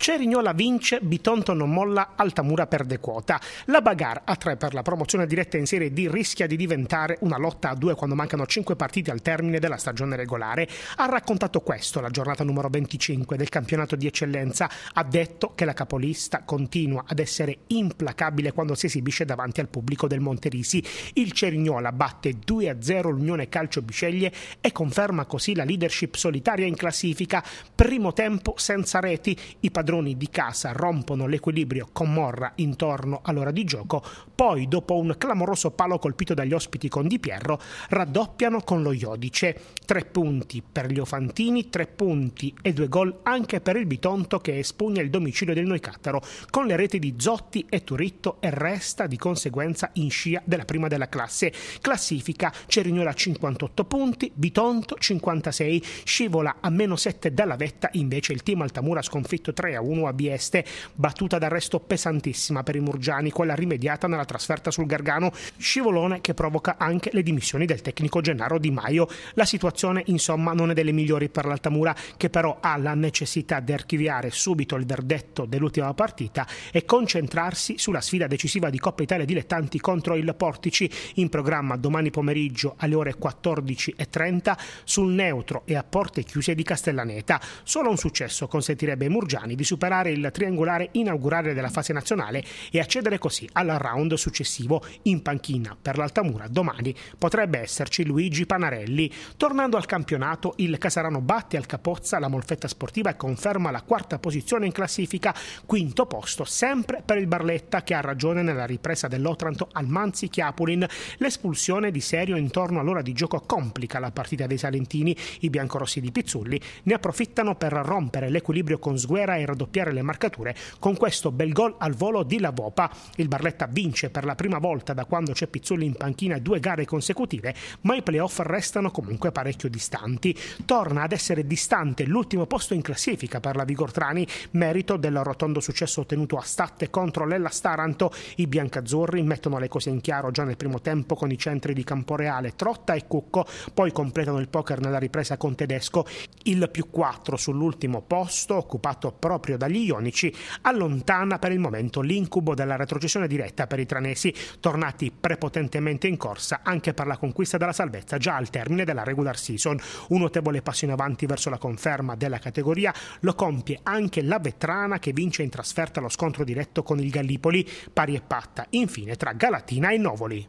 Cerignola vince, Bitonto non molla, Altamura perde quota. La bagarre a tre per la promozione diretta in Serie D rischia di diventare una lotta a due quando mancano cinque partite al termine della stagione regolare. Ha raccontato questo la giornata numero 25 del campionato di eccellenza. Ha detto che la capolista continua ad essere implacabile quando si esibisce davanti al pubblico del Monterisi. Il Cerignola batte 2-0 l'Unione Calcio Bisceglie e conferma così la leadership solitaria in classifica. Primo tempo senza reti, i padroni padroni di casa rompono l'equilibrio con Morra intorno all'ora di gioco, poi dopo un clamoroso palo colpito dagli ospiti con Di Pierro, raddoppiano con lo Iodice. Tre punti per gli Ofantini, tre punti e due gol anche per il Bitonto che espugna il domicilio del Noicattaro con le reti di Zotti e Turitto e resta di conseguenza in scia della prima della classe. Classifica Cerignola 58 punti, Bitonto 56, scivola a meno 7 dalla vetta invece il team Altamura sconfitto 3 a 1 a Bieste, battuta d'arresto pesantissima per i murgiani, quella rimediata nella trasferta sul Gargano, scivolone che provoca anche le dimissioni del tecnico Gennaro Di Maio. La situazione insomma non è delle migliori per l'Altamura che però ha la necessità di archiviare subito il verdetto dell'ultima partita e concentrarsi sulla sfida decisiva di Coppa Italia Dilettanti contro il Portici in programma domani pomeriggio alle ore 14.30 sul neutro e a porte chiuse di Castellaneta. Solo un successo consentirebbe ai murgiani di superare il triangolare inaugurale della fase nazionale e accedere così al round successivo in panchina per l'Altamura. Domani potrebbe esserci Luigi Panarelli. Tornando al campionato, il Casarano batte al Capozza la Molfetta Sportiva e conferma la quarta posizione in classifica, quinto posto sempre per il Barletta che ha ragione nella ripresa dell'Otranto al Manzi Chiapulin. L'espulsione di Serio intorno all'ora di gioco complica la partita dei Salentini. I biancorossi di Pizzulli ne approfittano per rompere l'equilibrio con Sguera e Radonati raddoppiare le marcature con questo bel gol al volo di Lavopa. Il Barletta vince per la prima volta da quando c'è Pizzulli in panchina due gare consecutive, ma i playoff restano comunque parecchio distanti. Torna ad essere distante l'ultimo posto in classifica per la Vigortrani, merito del rotondo successo ottenuto a Statte contro l'Ella Staranto. I biancazzurri mettono le cose in chiaro già nel primo tempo con i centri di Camporeale, Trotta e Cucco, poi completano il poker nella ripresa con Tedesco. Il più 4 sull'ultimo posto, occupato proprio proprio dagli ionici, allontana per il momento l'incubo della retrocessione diretta per i tranesi, tornati prepotentemente in corsa anche per la conquista della salvezza già al termine della regular season. Un notevole passo in avanti verso la conferma della categoria lo compie anche la Vetrana che vince in trasferta lo scontro diretto con il Gallipoli, pari e patta infine tra Galatina e Novoli.